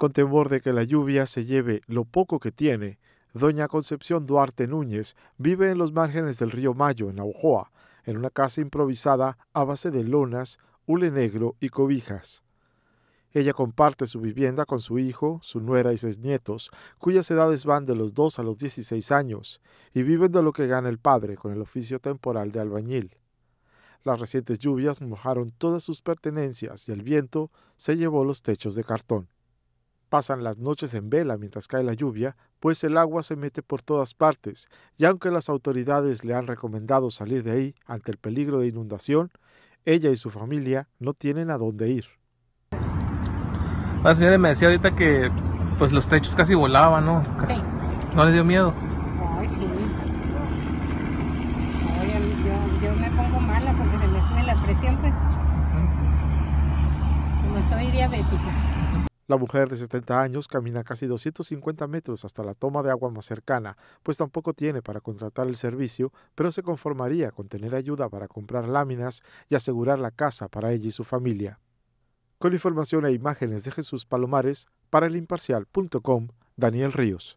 Con temor de que la lluvia se lleve lo poco que tiene, doña Concepción Duarte Núñez vive en los márgenes del río Mayo, en Ojoa, en una casa improvisada a base de lonas, hule negro y cobijas. Ella comparte su vivienda con su hijo, su nuera y seis nietos, cuyas edades van de los 2 a los 16 años, y viven de lo que gana el padre con el oficio temporal de albañil. Las recientes lluvias mojaron todas sus pertenencias y el viento se llevó los techos de cartón. Pasan las noches en vela mientras cae la lluvia, pues el agua se mete por todas partes, y aunque las autoridades le han recomendado salir de ahí ante el peligro de inundación, ella y su familia no tienen a dónde ir. La señora me decía ahorita que pues los techos casi volaban, ¿no? Sí. ¿No les dio miedo? Ay, sí. yo, me pongo mala porque se me la presión, pues. Como soy diabética. La mujer de 70 años camina casi 250 metros hasta la toma de agua más cercana, pues tampoco tiene para contratar el servicio, pero se conformaría con tener ayuda para comprar láminas y asegurar la casa para ella y su familia. Con información e imágenes de Jesús Palomares, para el imparcial.com, Daniel Ríos.